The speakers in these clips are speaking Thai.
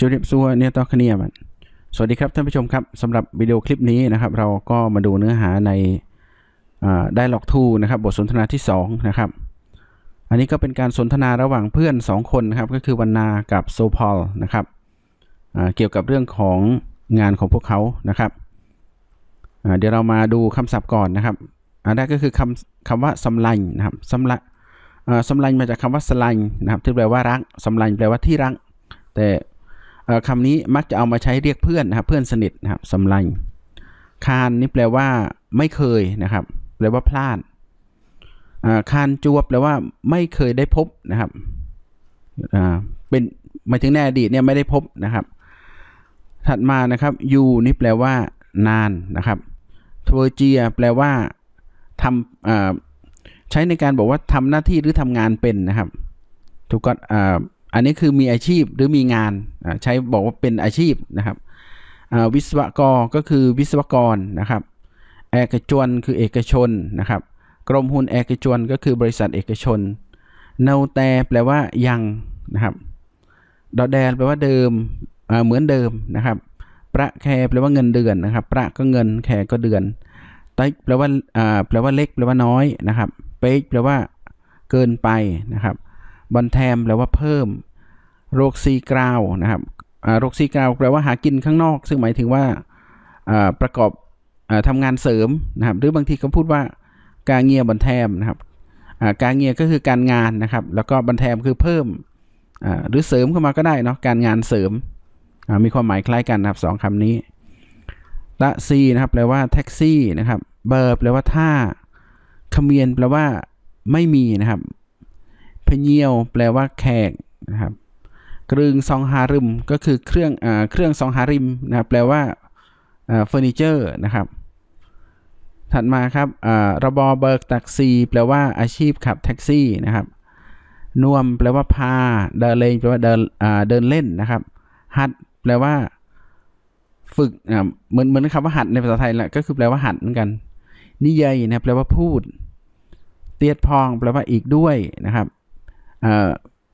จรดิบซัวเนี่ยต่อคเนียมันสวัสดีครับท่านผู้ชมครับสำหรับวิดีโอคลิปนี้นะครับ เราก็มาดูเนื้อหาในได้ลลอกทูนะครับบทสนทนาที่ 2 นะครับ อันนี้ก็เป็นการสนทนาระหว่างเพื่อน 2 คนนะครับก็คือวันนากับโซพอลนะครับเกี่ยวกับเรื่องของงานของพวกเขานะครับเดี๋ยวเรามาดูคำศัพท์ก่อนนะครับอันแรกก็คือคำคำว่าสำลันนะครับสำลัญสำลันมาจากคำว่าสลันนะครับที่แปลว่ารักสำลันแปลว่าที่รักแต่คำนี้มักจะเอามาใช้เรียกเพื่อนนะครับ เพื่อนสนิทนะครับสำไรคานนี่แปลว่าไม่เคยนะครับ แปลว่าพลาดคานจวบ แปลว่าไม่เคยได้พบนะครับ เป็นมาถึงในอดีตเนี่ยไม่ได้พบนะครับ ถัดมานะครับ ยูนี่แปลว่า นานนะครับ ทเวเจียแปลว่าทำใช้ในการบอกว่าทำหน้าที่หรือทำงานเป็นนะครับ ทุกก็อันนี้คือมีอาชีพหรือมีงานใช้บอกว่าเป็นอาชีพนะครับวิศวกรก็คือวิศวกรนะครับเอกชนคือเอกชนนะครับ กรมหุ้นเอกชนก็คือบริษัทเอกชน เนาแต่แปลว่ายังนะครับ ดอแดน แปลว่าเดิมเหมือนเดิมนะครับประแคแปลว่าเงินเดือนนะครับประก็เงินแคก็เดือนไตแปลว่าแปลว่าเล็กแปลว่าน้อยนะครับเป๊กแปลว่าเกินไปนะครับบันแทมแปลว่าเพิ่ม โรคซีกราวนะครับโรคซีกราวแปลว่าหากินข้างนอก ซึ่งหมายถึงว่าประกอบทำงานเสริมนะครับ หรือบางทีก็พูดว่า กาเงียบันแทมนะครับ กาเงียก็คือการงานนะครับ แล้วก็บันแทมคือเพิ่ม หรือเสริมเข้ามาก็ได้เนาะ การงานเสริม มีความหมายคล้ายกันนะครับสองคำนี้ ละซีนะครับ แปลว่าแท็กซี่นะครับ เบอร์แปลว่าท่าขมียนแปลว่า ไม่มีนะครับพเนียว แปลว่า แขกนะครับกรึงซองฮาริมก็คือเครื่องอเครื่องซองฮาริมนะครับแปลว่าเฟอร์นิเจอร์ นะครับ ถัดมาครับระบอเบิร์กตักซีแปลว่าอาชีพขับแท็กซี่นะครับ นวมแปลว่าพาเดินเลนแปลว่าเดินเดินเล่นนะครับหัด แปลว่า ฝึกเหมือนเหมือนคำว่าหัดในภาษาไทยแหละก็คือแปลว่าหัดเหมือนกันนิยยนะแปลว่าพูดเตียดพองแปลว่าอีกด้วยนะครับ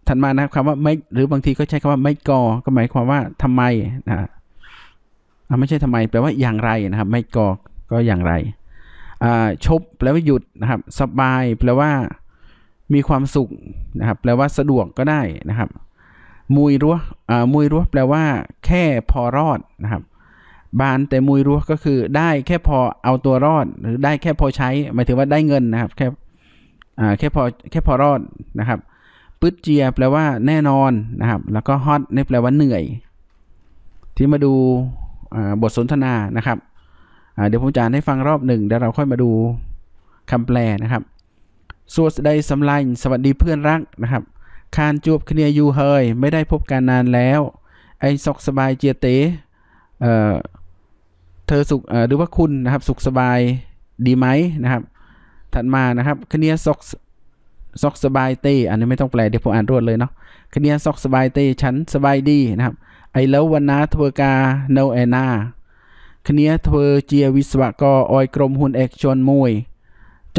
ถัดมานะครับคำว่าไม่หรือบางทีก็ใช้คำว่าไม่ก่อก็หมายความว่าทำไมนะไม่ใช่ทำไม แปลว่าอย่างไรนะครับ ไม่ก่อก็อย่างไรชบแปลว่าหยุดนะครับ สบายแปลว่า มีความสุขนะครับ แปลว่าสะดวกก็ได้นะครับมุยรั้วมุยรั้วแปลว่า แค่พอรอดนะครับบานแต่มุยรั้วก็คือได้แค่พอเอาตัวรอด หรือได้แค่พอใช้ หมายถึงว่าได้เงินนะครับแค่แค่พอแค่พอรอดนะครับึื๊ดเจียแปลว่าแน่นอน นะครับ แล้วก็ฮอตนี่แปลว่าเหนื่อย ที่มาดูบทสนทนานะครับเดี๋ยวผมจะให้ฟังรอบหนึ่งเดี๋ยวเราค่อยมาดูคำแปลนะครับสวัสดีสำลันสวัสดีเพื่อนรักนะครับคานจูบเคลียยูเฮยไม่ได้พบกันนานแล้ว ไอซอกสบายเจียเตเอเธอสุขหรือว่าคุณนะครับ สุขสบายดีไหมนะครับถัดมานะครับเคลียซอกសុខសบายទេអានេះមិនต้องแปลទេពួកអានរត់លើនោះគ្នាសុខសบายទេฉันសบายดีนะครับឥឡូវវណ្ណាធ្វើការនៅឯណាគ្នាធ្វើជាវិស្វករឲ្យក្រុមហ៊ុនឯកជនមួយ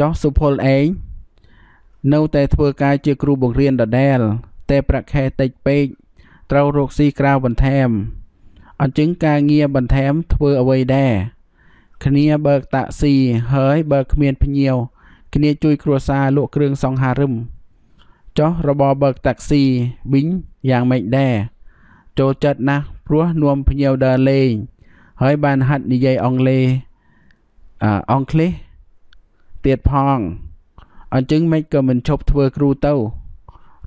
ចោះសុផលឯងនៅតែធ្វើការជាគ្រូបង្រៀនដដែលតែប្រាក់ខែតិចពេកត្រូវរកស៊ីក្រៅបន្ថែមអញ្ចឹងការងារបន្ថែមធ្វើអ្វីដែរគ្នាបើកតាក់ស៊ីហើយបើគ្មានភ្ញៀវគ្នាជួយគ្រួសារលក់គ្រឿងសង្ហារឹមចុះរបរបើកតាក់ស៊ីវិញយ៉ាងម៉េចដែរចូលចិត្តណាស់ព្រោះនាំភ្ញៀវដើរលេងហើយបានហាត់និយាយអង់គ្លេសអអង់គ្លេសទៀតផងអញ្ចឹងមិនក៏មិនឈប់ធ្វើគ្រូទៅ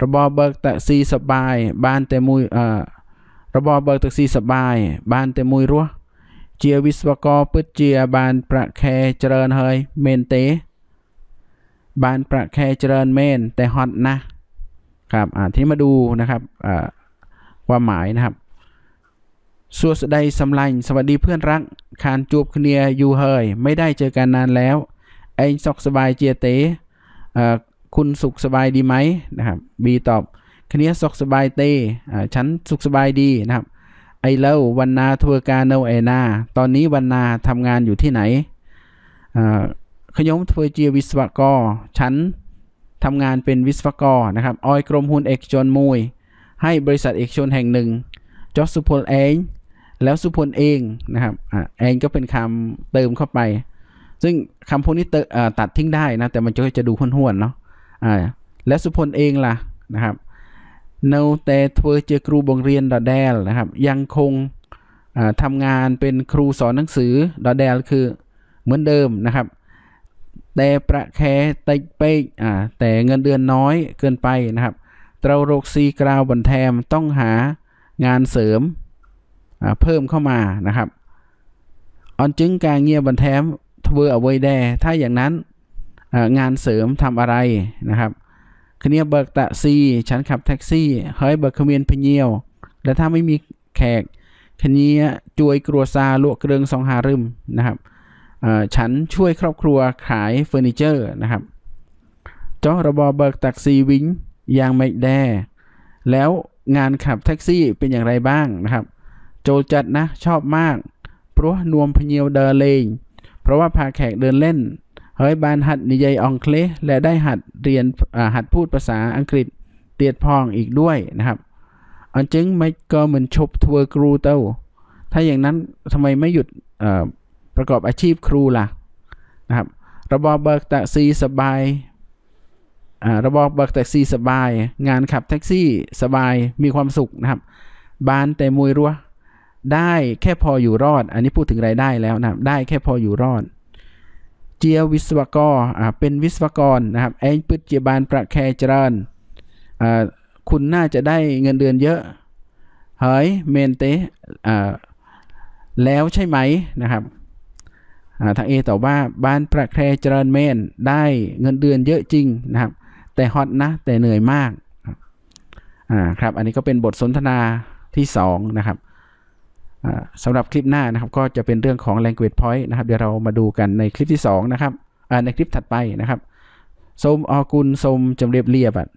របរបើកតាក់ស៊ីសបាយបានតែមួយអរបរបើកតាក់ស៊ីសបាយបានតែមួយរស់ ជាវិស្វករពិតជាបានប្រាក់ខែច្រើនហើយមែនទេบานประแคเจริญเมนแต่ฮอตนะครับที่มาดูนะครับความหมายนะครับสวสดีสำลันสวัสดีเพื่อนรักคานจูบเคลียอยู่เฮยไม่ได้เจอกันนานแล้วเองสอกสบายเจียเตคุณสุขสบายดีไหมนะครับบีตอบเคลียสอกสบายเตฉันสุขสบายดีนะครับไอเล่าวันนาทัวการโนเอนาตอนนี้วันนาทำงานอยู่ที่ไหนขยมทเวจีวิศวกรชั้ันทำงานเป็นวิศวกรนะครับออยกรมหุ้นเอกชนมวยให้บริษัทเอกชนแห่งหนึ่งจอสุพลเองแล้วสุพลเองนะครับเองก็เป็นคำเติมเข้าไป ซึ่งคำพวกนี้ตัดทิ้งได้นะแต่มันจะจะดูห้วนๆเนาะแล้วสุพลเองล่ะนะครับនៅเตเวเจជាรูบงเรียนดอដดลนะครับ ยังคงทำงานเป็นครูสอนหนังสือดอแดลคือเหมือนเดิมนะครับแต่ประแคติไปอ่าแต่เงินเดือนน้อยเกินไปนะครับเตาโรคซีกราวบันแทมต้องหางานเสริมเพิ่มเข้ามานะครับออนจึงการเงียบันแทมทเวอเอาไว้แดถ้าอย่างนั้นงานเสริมทำอะไรนะครับคเนียเบิกตะซีฉันขับแท็กซี่เฮ้ยเบิกขมีนพเนียวและถ้าไม่มีแขกคเนียจวยกรัวซาลวกเกลืองสองหารึมนะครับฉันช่วยครอบครัวขายเฟอร์นิเจอร์นะครับจอระบอเบิกตักซีวิงยางไม่แดแล้วงานขับแท็กซี่เป็นอย่างไรบ้างนะครับ โจจัดนะชอบมาก เพราะนวมพเนียวเดนเลงเพราะว่าพาแขกเดินเล่น เฮ้ยบานหัดนิยายองเคลและได้หัดเรียนหัดพูดภาษาอังกฤษเตียดพองอีกด้วยนะครับ อันจึงไม่ก็เหมือนชบทัวร์กรูเต้าถ้าอย่างนั้นทำไมไม่หยุดประกอบอาชีพครูล่ะนะครับ ระบบเบิกแท็กซี่สบายระบบเบิกแท็กซี่สบาย งานขับแท็กซี่สบาย มีความสุขนะครับ บ้านแต่มวยรัวได้แค่พออยู่รอด อันนี้พูดถึงรายได้แล้วนะครับ ได้แค่พออยู่รอด เจียวิศวกรเป็นวิศวกรนะครับเองปึดเจียบานประแคเจริญ คุณน่าจะได้เงินเดือนเยอะเฮ้ยเมนเตแล้วใช่ไหมนะครับทางเอต่อบว่า บ้านประแครเจริญเมน ได้เงินเดือนเยอะจริงนะครับ แต่ฮอตนะ แต่เหนื่อยมากอ่าครับ อันนี้ก็เป็นบทสนทนาที่ 2 นะครับสำหรับคลิปหน้านะครับ ก็จะเป็นเรื่องของ language point นะครับ เดี๋ยวเรามาดูกันในคลิปที่ 2 นะครับในคลิปถัดไปนะครับมอกุล สมจำเรียบเรียบอ่ะ